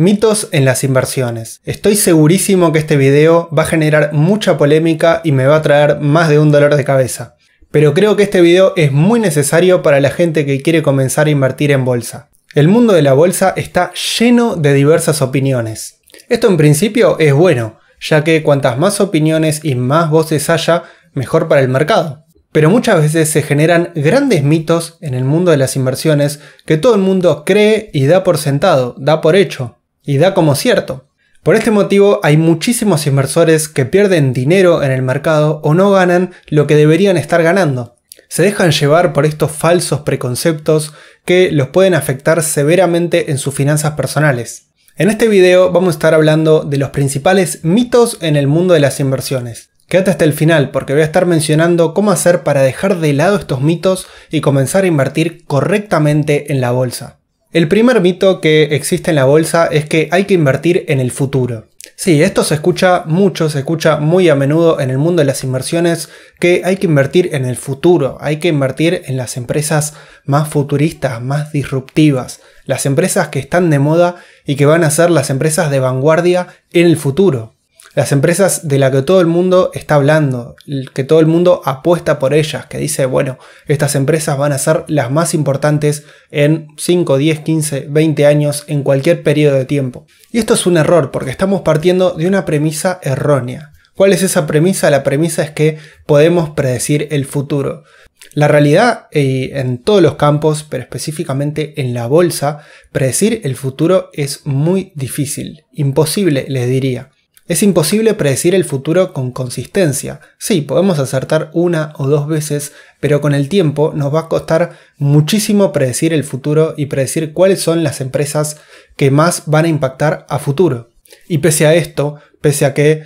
Mitos en las inversiones. Estoy segurísimo que este video va a generar mucha polémica y me va a traer más de un dolor de cabeza. Pero creo que este video es muy necesario para la gente que quiere comenzar a invertir en bolsa. El mundo de la bolsa está lleno de diversas opiniones. Esto en principio es bueno, ya que cuantas más opiniones y más voces haya, mejor para el mercado. Pero muchas veces se generan grandes mitos en el mundo de las inversiones que todo el mundo cree y da por sentado, da por hecho y da como cierto. Por este motivo hay muchísimos inversores que pierden dinero en el mercado o no ganan lo que deberían estar ganando. Se dejan llevar por estos falsos preconceptos que los pueden afectar severamente en sus finanzas personales. En este video vamos a estar hablando de los principales mitos en el mundo de las inversiones. Quédate hasta el final porque voy a estar mencionando cómo hacer para dejar de lado estos mitos y comenzar a invertir correctamente en la bolsa. El primer mito que existe en la bolsa es que hay que invertir en el futuro. Sí, esto se escucha mucho, se escucha muy a menudo en el mundo de las inversiones, que hay que invertir en el futuro, hay que invertir en las empresas más futuristas, más disruptivas, las empresas que están de moda y que van a ser las empresas de vanguardia en el futuro. Las empresas de las que todo el mundo está hablando, que todo el mundo apuesta por ellas, que dice, bueno, estas empresas van a ser las más importantes en 5, 10, 15, 20 años, en cualquier periodo de tiempo. Y esto es un error, porque estamos partiendo de una premisa errónea. ¿Cuál es esa premisa? La premisa es que podemos predecir el futuro. La realidad eh, en todos los campos, pero específicamente en la bolsa, predecir el futuro es muy difícil, imposible les diría. Es imposible predecir el futuro con consistencia. Sí, podemos acertar una o dos veces, pero con el tiempo nos va a costar muchísimo predecir el futuro y predecir cuáles son las empresas que más van a impactar a futuro. Y pese a esto, pese a que,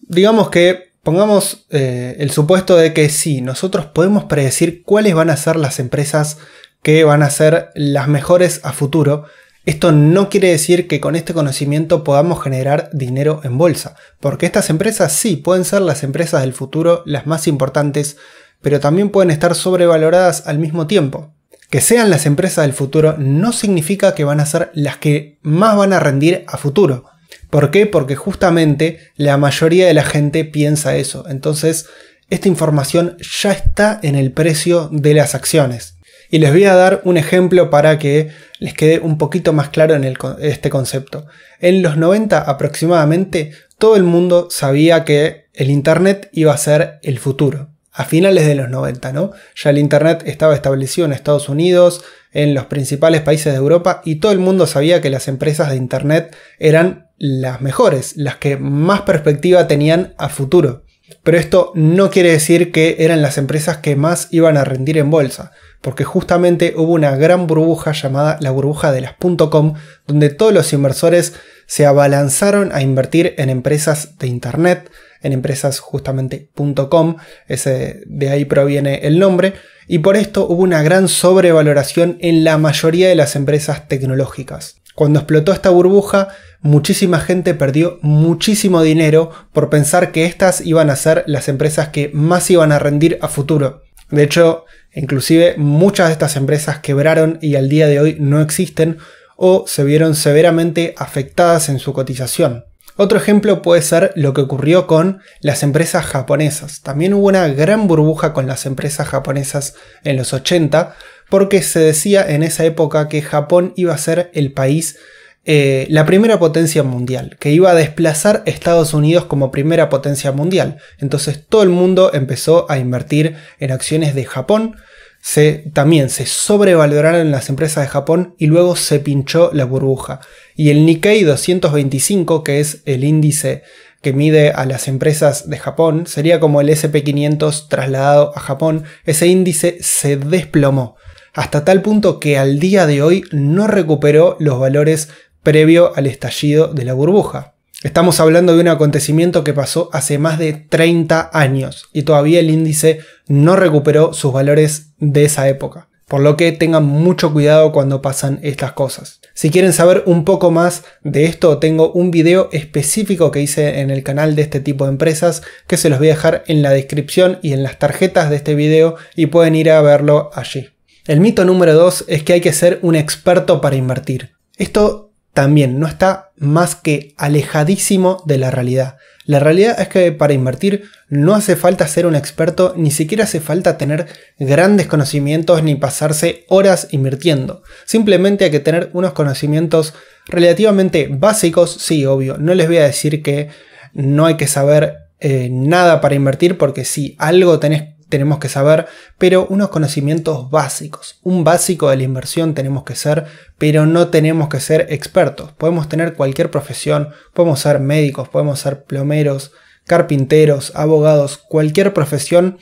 digamos que pongamos eh, el supuesto de que sí, nosotros podemos predecir cuáles van a ser las empresas que van a ser las mejores a futuro, esto no quiere decir que con este conocimiento podamos generar dinero en bolsa, porque estas empresas sí pueden ser las empresas del futuro las más importantes, pero también pueden estar sobrevaloradas al mismo tiempo. Que sean las empresas del futuro no significa que van a ser las que más van a rendir a futuro. ¿Por qué? Porque justamente la mayoría de la gente piensa eso. Entonces, esta información ya está en el precio de las acciones y les voy a dar un ejemplo para que les quede un poquito más claro en este concepto. En los 90 aproximadamente, todo el mundo sabía que el Internet iba a ser el futuro. A finales de los 90, ¿no? Ya el Internet estaba establecido en Estados Unidos, en los principales países de Europa, y todo el mundo sabía que las empresas de Internet eran las mejores, las que más perspectiva tenían a futuro. Pero esto no quiere decir que eran las empresas que más iban a rendir en bolsa, porque justamente hubo una gran burbuja llamada la burbuja de las .com, donde todos los inversores se abalanzaron a invertir en empresas de Internet, en empresas justamente .com, ese, de ahí proviene el nombre, y por esto hubo una gran sobrevaloración en la mayoría de las empresas tecnológicas. Cuando explotó esta burbuja, muchísima gente perdió muchísimo dinero por pensar que estas iban a ser las empresas que más iban a rendir a futuro. De hecho, inclusive muchas de estas empresas quebraron y al día de hoy no existen o se vieron severamente afectadas en su cotización. Otro ejemplo puede ser lo que ocurrió con las empresas japonesas. También hubo una gran burbuja con las empresas japonesas en los 80, porque se decía en esa época que Japón iba a ser el país, eh, la primera potencia mundial, que iba a desplazar a Estados Unidos como primera potencia mundial. Entonces todo el mundo empezó a invertir en acciones de Japón. Se, también se sobrevaloraron las empresas de Japón y luego se pinchó la burbuja. Y el Nikkei 225, que es el índice que mide a las empresas de Japón, sería como el SP500 trasladado a Japón, ese índice se desplomó hasta tal punto que al día de hoy no recuperó los valores previo al estallido de la burbuja. Estamos hablando de un acontecimiento que pasó hace más de 30 años y todavía el índice no recuperó sus valores de esa época. Por lo que tengan mucho cuidado cuando pasan estas cosas. Si quieren saber un poco más de esto, tengo un video específico que hice en el canal de este tipo de empresas que se los voy a dejar en la descripción y en las tarjetas de este video y pueden ir a verlo allí. El mito número 2 es que hay que ser un experto para invertir. Esto también no está más que alejadísimo de la realidad. La realidad es que para invertir no hace falta ser un experto, ni siquiera hace falta tener grandes conocimientos ni pasarse horas invirtiendo. Simplemente hay que tener unos conocimientos relativamente básicos, sí, obvio. No les voy a decir que no hay que saber eh, nada para invertir porque si algo tenés tenemos que saber, pero unos conocimientos básicos. Un básico de la inversión tenemos que ser, pero no tenemos que ser expertos. Podemos tener cualquier profesión, podemos ser médicos, podemos ser plomeros, carpinteros, abogados, cualquier profesión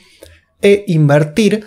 e invertir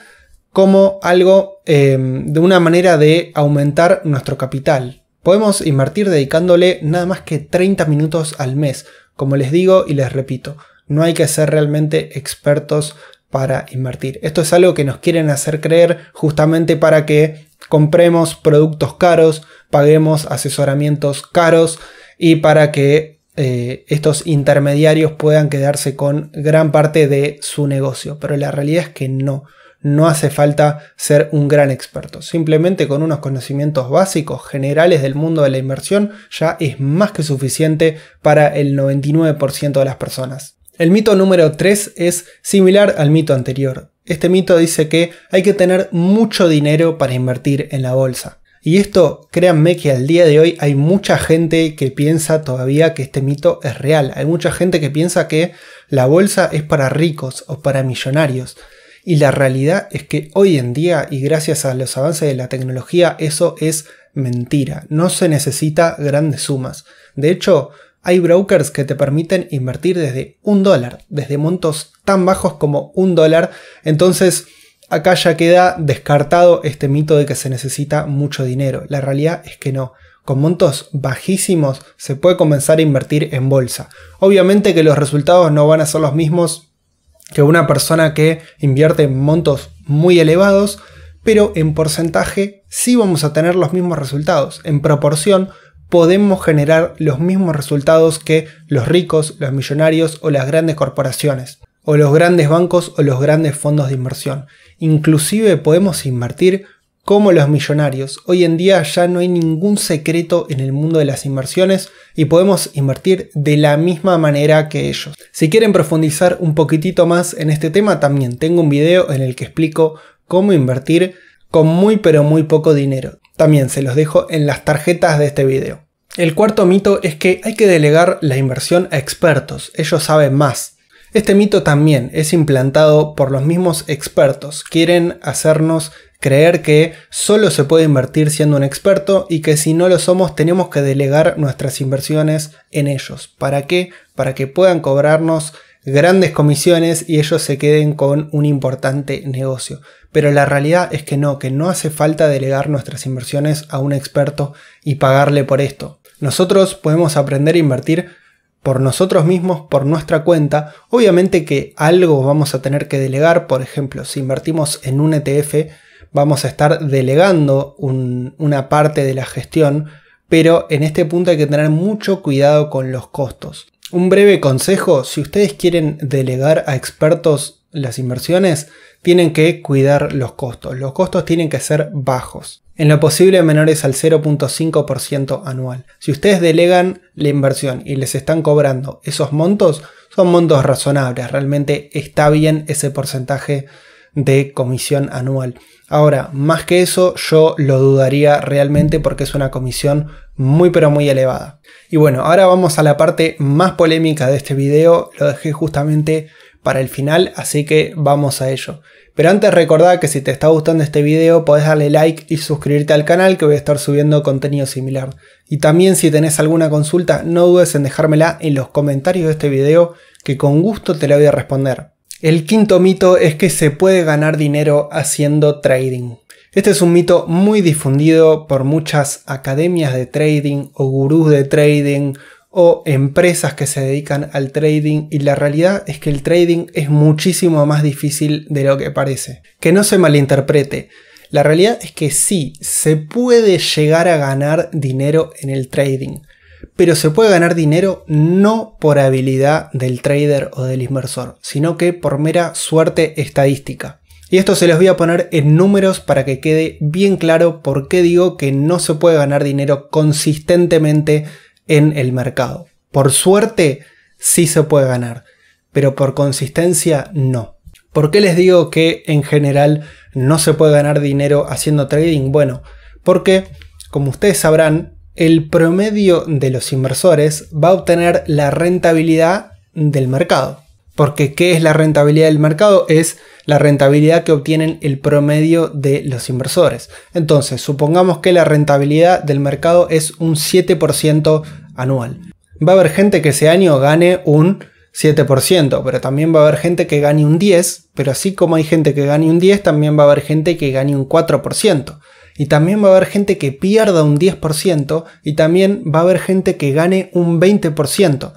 como algo em, de una manera de aumentar nuestro capital. Podemos invertir dedicándole nada más que 30 minutos al mes. Como les digo y les repito, no hay que ser realmente expertos para invertir. Esto es algo que nos quieren hacer creer justamente para que compremos productos caros, paguemos asesoramientos caros y para que eh, estos intermediarios puedan quedarse con gran parte de su negocio. Pero la realidad es que no. No hace falta ser un gran experto. Simplemente con unos conocimientos básicos generales del mundo de la inversión ya es más que suficiente para el 99% de las personas. El mito número 3 es similar al mito anterior. Este mito dice que hay que tener mucho dinero para invertir en la bolsa. Y esto, créanme que al día de hoy hay mucha gente que piensa todavía que este mito es real. Hay mucha gente que piensa que la bolsa es para ricos o para millonarios. Y la realidad es que hoy en día, y gracias a los avances de la tecnología, eso es mentira. No se necesita grandes sumas. De hecho, hay brokers que te permiten invertir desde un dólar, desde montos tan bajos como un dólar. Entonces, acá ya queda descartado este mito de que se necesita mucho dinero. La realidad es que no. Con montos bajísimos se puede comenzar a invertir en bolsa. Obviamente que los resultados no van a ser los mismos que una persona que invierte en montos muy elevados, pero en porcentaje sí vamos a tener los mismos resultados. En proporción podemos generar los mismos resultados que los ricos, los millonarios o las grandes corporaciones, o los grandes bancos o los grandes fondos de inversión. Inclusive podemos invertir como los millonarios. Hoy en día ya no hay ningún secreto en el mundo de las inversiones y podemos invertir de la misma manera que ellos. Si quieren profundizar un poquitito más en este tema, también tengo un video en el que explico cómo invertir con muy pero muy poco dinero. También se los dejo en las tarjetas de este video. El cuarto mito es que hay que delegar la inversión a expertos, ellos saben más. Este mito también es implantado por los mismos expertos, quieren hacernos creer que solo se puede invertir siendo un experto y que si no lo somos tenemos que delegar nuestras inversiones en ellos. ¿Para qué? Para que puedan cobrarnos grandes comisiones y ellos se queden con un importante negocio. Pero la realidad es que no, que no hace falta delegar nuestras inversiones a un experto y pagarle por esto. Nosotros podemos aprender a invertir por nosotros mismos, por nuestra cuenta. Obviamente que algo vamos a tener que delegar, por ejemplo, si invertimos en un ETF, vamos a estar delegando una parte de la gestión, pero en este punto hay que tener mucho cuidado con los costos. Un breve consejo, si ustedes quieren delegar a expertos las inversiones, tienen que cuidar los costos. Los costos tienen que ser bajos. En lo posible menores al 0.5% anual. Si ustedes delegan la inversión y les están cobrando esos montos, son montos razonables. Realmente está bien ese porcentaje de comisión anual. Ahora, más que eso, yo lo dudaría realmente porque es una comisión muy pero muy elevada. Y bueno, ahora vamos a la parte más polémica de este video, lo dejé justamente para el final, así que vamos a ello. Pero antes recordad que si te está gustando este video podés darle like y suscribirte al canal que voy a estar subiendo contenido similar. Y también si tenés alguna consulta no dudes en dejármela en los comentarios de este video que con gusto te la voy a responder. El quinto mito es que se puede ganar dinero haciendo trading. Este es un mito muy difundido por muchas academias de trading o gurús de trading o empresas que se dedican al trading y la realidad es que el trading es muchísimo más difícil de lo que parece. Que no se malinterprete, la realidad es que sí, se puede llegar a ganar dinero en el trading pero se puede ganar dinero no por habilidad del trader o del inversor, sino que por mera suerte estadística. Y esto se los voy a poner en números para que quede bien claro por qué digo que no se puede ganar dinero consistentemente en el mercado. Por suerte sí se puede ganar, pero por consistencia no. ¿Por qué les digo que en general no se puede ganar dinero haciendo trading? Bueno, porque como ustedes sabrán, el promedio de los inversores va a obtener la rentabilidad del mercado. Porque ¿qué es la rentabilidad del mercado? Es la rentabilidad que obtienen el promedio de los inversores. Entonces, supongamos que la rentabilidad del mercado es un 7% anual. Va a haber gente que ese año gane un 7%, pero también va a haber gente que gane un 10%, pero así como hay gente que gane un 10%, también va a haber gente que gane un 4% y también va a haber gente que pierda un 10% y también va a haber gente que gane un 20%.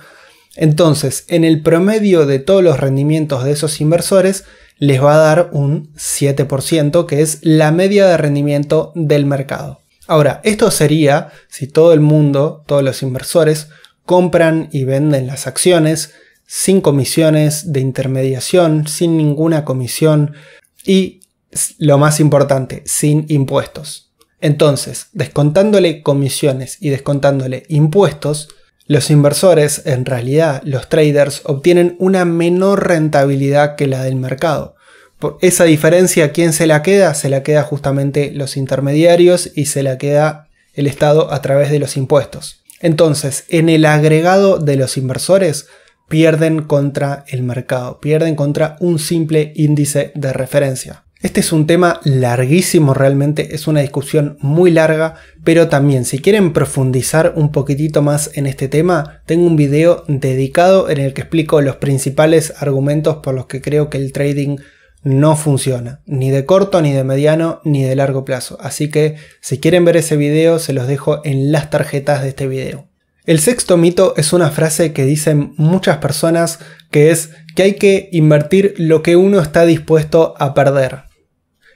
Entonces, en el promedio de todos los rendimientos de esos inversores, les va a dar un 7%, que es la media de rendimiento del mercado. Ahora, esto sería si todo el mundo, todos los inversores, compran y venden las acciones sin comisiones de intermediación, sin ninguna comisión y lo más importante, sin impuestos. Entonces, descontándole comisiones y descontándole impuestos, los inversores, en realidad los traders, obtienen una menor rentabilidad que la del mercado. Por esa diferencia, ¿quién se la queda? Se la queda justamente los intermediarios y se la queda el Estado a través de los impuestos. Entonces, en el agregado de los inversores, pierden contra el mercado, pierden contra un simple índice de referencia. Este es un tema larguísimo realmente, es una discusión muy larga, pero también si quieren profundizar un poquitito más en este tema, tengo un video dedicado en el que explico los principales argumentos por los que creo que el trading no funciona, ni de corto, ni de mediano, ni de largo plazo. Así que si quieren ver ese video, se los dejo en las tarjetas de este video. El sexto mito es una frase que dicen muchas personas que es que hay que invertir lo que uno está dispuesto a perder.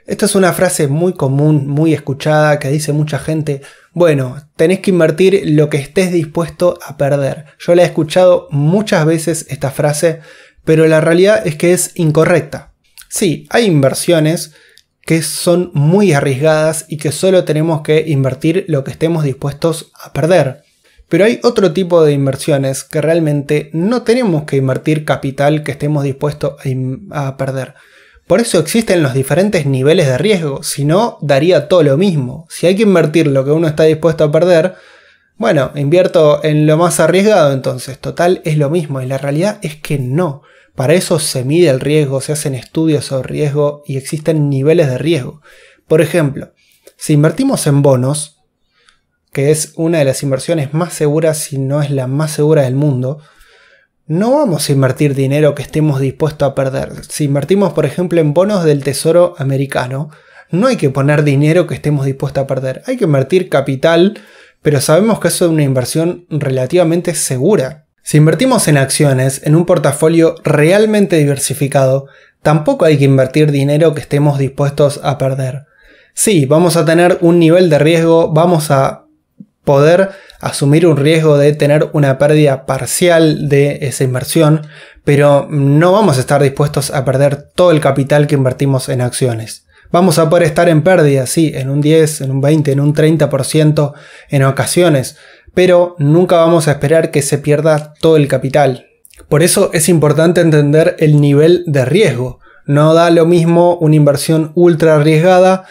Esta es una frase muy común, muy escuchada, que dice mucha gente, bueno, tenés que invertir lo que estés dispuesto a perder. Yo la he escuchado muchas veces esta frase, pero la realidad es que es incorrecta. Sí, hay inversiones que son muy arriesgadas y que solo tenemos que invertir lo que estemos dispuestos a perder. Pero hay otro tipo de inversiones que realmente no tenemos que invertir capital que estemos dispuestos a, a perder. Por eso existen los diferentes niveles de riesgo, si no, daría todo lo mismo. Si hay que invertir lo que uno está dispuesto a perder, bueno, invierto en lo más arriesgado entonces, total es lo mismo y la realidad es que no. Para eso se mide el riesgo, se hacen estudios sobre riesgo y existen niveles de riesgo. Por ejemplo, si invertimos en bonos, que es una de las inversiones más seguras si no es la más segura del mundo, no vamos a invertir dinero que estemos dispuestos a perder. Si invertimos, por ejemplo, en bonos del Tesoro americano, no hay que poner dinero que estemos dispuestos a perder. Hay que invertir capital, pero sabemos que eso es una inversión relativamente segura. Si invertimos en acciones, en un portafolio realmente diversificado, tampoco hay que invertir dinero que estemos dispuestos a perder. Sí, vamos a tener un nivel de riesgo, vamos a poder asumir un riesgo de tener una pérdida parcial de esa inversión, pero no vamos a estar dispuestos a perder todo el capital que invertimos en acciones. Vamos a poder estar en pérdida, sí, en un 10, en un 20, en un 30% en ocasiones, pero nunca vamos a esperar que se pierda todo el capital. Por eso es importante entender el nivel de riesgo. No da lo mismo una inversión ultra arriesgada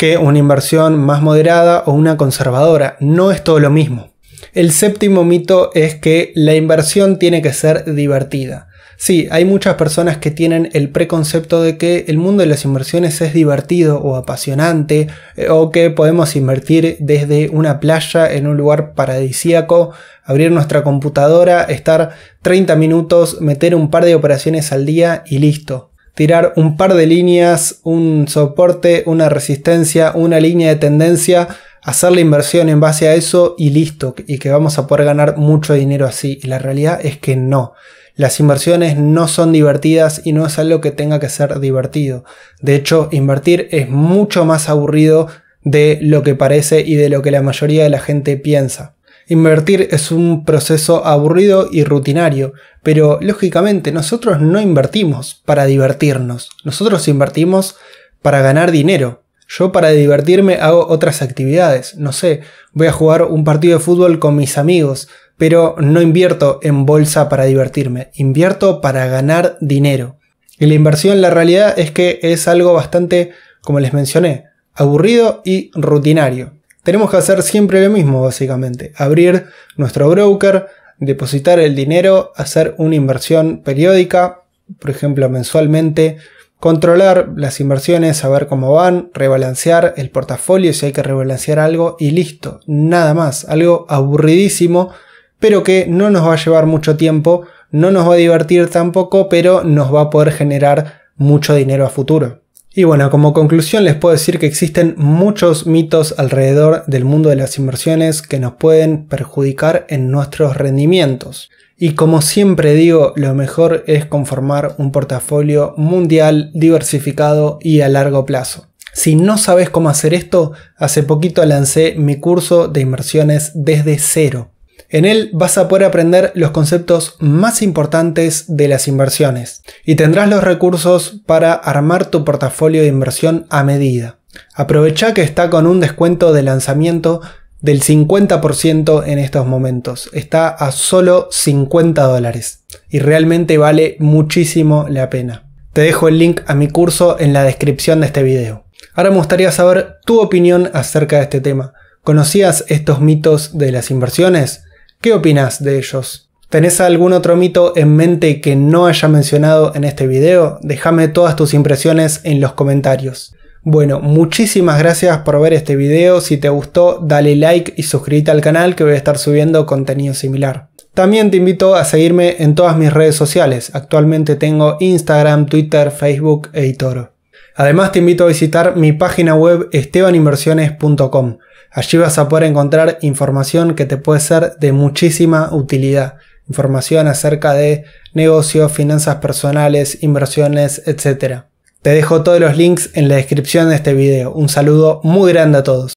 que una inversión más moderada o una conservadora. No es todo lo mismo. El séptimo mito es que la inversión tiene que ser divertida. Sí, hay muchas personas que tienen el preconcepto de que el mundo de las inversiones es divertido o apasionante, eh, o que podemos invertir desde una playa en un lugar paradisíaco, abrir nuestra computadora, estar 30 minutos, meter un par de operaciones al día y listo tirar un par de líneas, un soporte, una resistencia, una línea de tendencia, hacer la inversión en base a eso y listo, y que vamos a poder ganar mucho dinero así. Y la realidad es que no. Las inversiones no son divertidas y no es algo que tenga que ser divertido. De hecho, invertir es mucho más aburrido de lo que parece y de lo que la mayoría de la gente piensa. Invertir es un proceso aburrido y rutinario, pero lógicamente nosotros no invertimos para divertirnos, nosotros invertimos para ganar dinero. Yo para divertirme hago otras actividades, no sé, voy a jugar un partido de fútbol con mis amigos, pero no invierto en bolsa para divertirme, invierto para ganar dinero. Y la inversión, la realidad es que es algo bastante, como les mencioné, aburrido y rutinario tenemos que hacer siempre lo mismo, básicamente. Abrir nuestro broker, depositar el dinero, hacer una inversión periódica, por ejemplo, mensualmente, controlar las inversiones, saber cómo van, rebalancear el portafolio si hay que rebalancear algo y listo, nada más, algo aburridísimo, pero que no nos va a llevar mucho tiempo, no nos va a divertir tampoco, pero nos va a poder generar mucho dinero a futuro. Y bueno, como conclusión les puedo decir que existen muchos mitos alrededor del mundo de las inversiones que nos pueden perjudicar en nuestros rendimientos. Y como siempre digo, lo mejor es conformar un portafolio mundial, diversificado y a largo plazo. Si no sabes cómo hacer esto, hace poquito lancé mi curso de inversiones desde cero. En él vas a poder aprender los conceptos más importantes de las inversiones y tendrás los recursos para armar tu portafolio de inversión a medida. Aprovecha que está con un descuento de lanzamiento del 50% en estos momentos. Está a solo 50 dólares y realmente vale muchísimo la pena. Te dejo el link a mi curso en la descripción de este video. Ahora me gustaría saber tu opinión acerca de este tema. ¿Conocías estos mitos de las inversiones? ¿Qué opinas de ellos? ¿Tenés algún otro mito en mente que no haya mencionado en este video? Déjame todas tus impresiones en los comentarios. Bueno, muchísimas gracias por ver este video, si te gustó dale like y suscríbete al canal que voy a estar subiendo contenido similar. También te invito a seguirme en todas mis redes sociales, actualmente tengo Instagram, Twitter, Facebook e Itoro. Además te invito a visitar mi página web estebaninversiones.com Allí vas a poder encontrar información que te puede ser de muchísima utilidad. Información acerca de negocios, finanzas personales, inversiones, etc. Te dejo todos los links en la descripción de este video. Un saludo muy grande a todos.